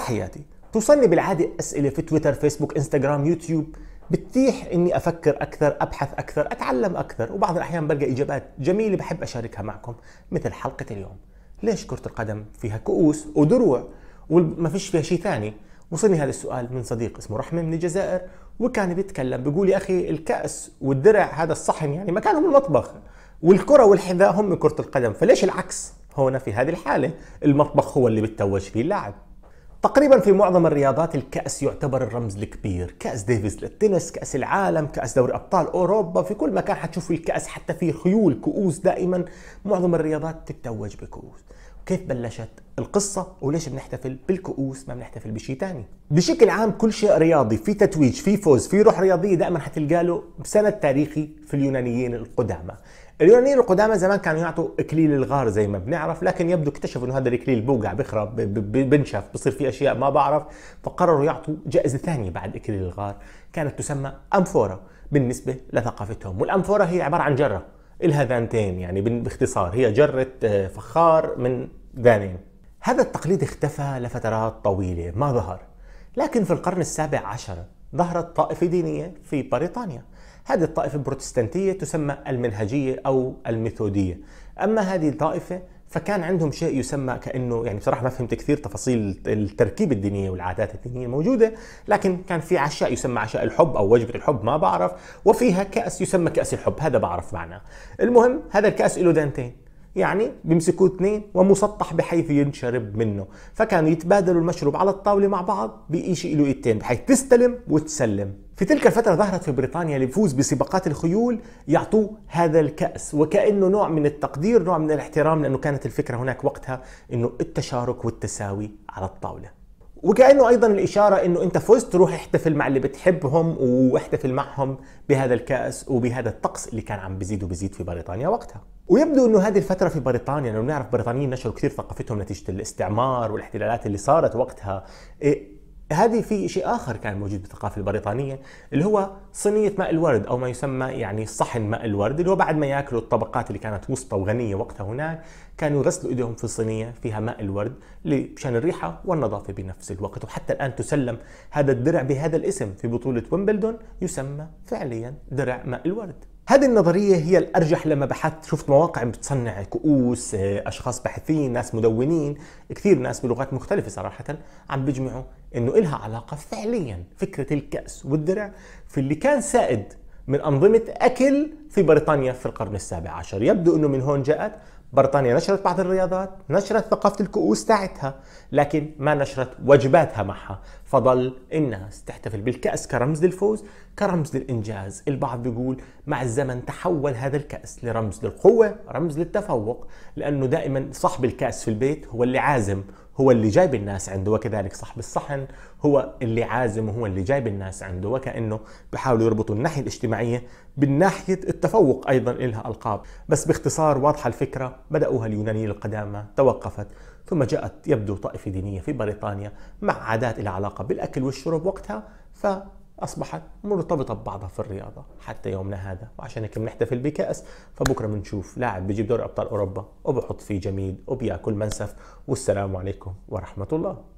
تحياتي توصلني بالعادة أسئلة في تويتر فيسبوك إنستغرام يوتيوب بتتيح اني افكر اكثر ابحث اكثر اتعلم اكثر وبعض الاحيان بلقى اجابات جميله بحب اشاركها معكم مثل حلقه اليوم ليش كره القدم فيها كؤوس ودروع وما فيش فيها شيء ثاني وصلني هذا السؤال من صديق اسمه رحمه من الجزائر وكان بيتكلم بيقول يا اخي الكاس والدرع هذا الصحن يعني مكانهم المطبخ والكره والحذاء هم كره القدم فليش العكس هنا في هذه الحاله المطبخ هو اللي بتتوج فيه اللاعب تقريبا في معظم الرياضات الكأس يعتبر الرمز الكبير كأس ديفيز للتنس كأس العالم كأس دوري أبطال أوروبا في كل مكان حتشوف الكأس حتى في خيول كؤوس دائما معظم الرياضات تتوج بكؤوس كيف بلشت القصة وليش بنحتفل بالكؤوس ما بنحتفل بشيء تاني بشكل عام كل شيء رياضي في تتويج في فوز في روح رياضية دائما حتلقى له سند تاريخي في اليونانيين القدامى اليونانيين القدامى زمان كانوا يعطوا اكليل الغار زي ما بنعرف لكن يبدو اكتشفوا انه هذا الاكليل بوقع بخرب بنشف بصير فيه اشياء ما بعرف فقرروا يعطوا جائزه ثانيه بعد اكليل الغار كانت تسمى امفوره بالنسبه لثقافتهم والامفوره هي عباره عن جره الها ذانتين يعني باختصار هي جره آه، فخار من ذانين هذا التقليد اختفى لفترات طويله ما ظهر لكن في القرن السابع عشر ظهرت طائفة دينية في بريطانيا هذه الطائفة البروتستانتية تسمى المنهجية أو الميثودية أما هذه الطائفة فكان عندهم شيء يسمى كأنه يعني بصراحة ما فهمت كثير تفاصيل التركيبة الدينية والعادات الدينية الموجودة لكن كان في عشاء يسمى عشاء الحب أو وجبة الحب ما بعرف وفيها كأس يسمى كأس الحب هذا بعرف معناه المهم هذا الكأس له دانتين يعني بيمسكوا اثنين ومسطح بحيث ينشرب منه فكانوا يتبادلوا المشروب على الطاولة مع بعض بإيشي له ايدتين بحيث تستلم وتسلم في تلك الفترة ظهرت في بريطانيا اللي بسباقات الخيول يعطوه هذا الكأس وكأنه نوع من التقدير نوع من الاحترام لأنه كانت الفكرة هناك وقتها أنه التشارك والتساوي على الطاولة وكانه ايضا الاشاره انه انت فزت روح احتفل مع اللي بتحبهم واحتفل معهم بهذا الكاس وبهذا الطقس اللي كان عم بزيد وبزيد في بريطانيا وقتها ويبدو انه هذه الفتره في بريطانيا لانه بنعرف البريطانيين نشروا كثير ثقافتهم نتيجه الاستعمار والاحتلالات اللي صارت وقتها إيه هذه في شيء اخر كان موجود بالثقافه البريطانيه اللي هو صينيه ماء الورد او ما يسمى يعني صحن ماء الورد اللي هو بعد ما ياكلوا الطبقات اللي كانت وسطى وغنيه وقتها هناك كانوا يغسلوا ايديهم في صينيه فيها ماء الورد لشان الريحه والنظافه بنفس الوقت وحتى الان تسلم هذا الدرع بهذا الاسم في بطوله ويمبلدون يسمى فعليا درع ماء الورد هذه النظريه هي الارجح لما بحثت شفت مواقع بتصنع كؤوس اشخاص باحثين ناس مدونين كثير ناس بلغات مختلفه صراحه عم بيجمعوا انه إلها علاقه فعليا فكره الكاس والدرع في اللي كان سائد من انظمه اكل في بريطانيا في القرن السابع عشر يبدو انه من هون جاءت بريطانيا نشرت بعض الرياضات نشرت ثقافة الكؤوس تاعتها لكن ما نشرت وجباتها معها فضل الناس تحتفل بالكأس كرمز للفوز كرمز للإنجاز البعض بيقول مع الزمن تحول هذا الكأس لرمز للقوة رمز للتفوق لأنه دائما صاحب الكأس في البيت هو اللي عازم هو اللي جايب الناس عنده وكذلك صاحب الصحن هو اللي عازم وهو اللي جايب الناس عنده وكأنه بحاولوا يربطوا الناحية الاجتماعية بالناحية التفوق أيضا إلها ألقاب بس باختصار واضحة الفكرة بدأوها اليونانيين القدامى توقفت ثم جاءت يبدو طائفة دينية في بريطانيا مع عادات لها علاقة بالأكل والشرب وقتها ف أصبحت مرتبطة ببعضها في الرياضة حتى يومنا هذا وعشان هيك بنحتفل بكأس فبكرة بنشوف لاعب بيجيب دوري أبطال أوروبا وبحط فيه جميل وبياكل منسف والسلام عليكم ورحمة الله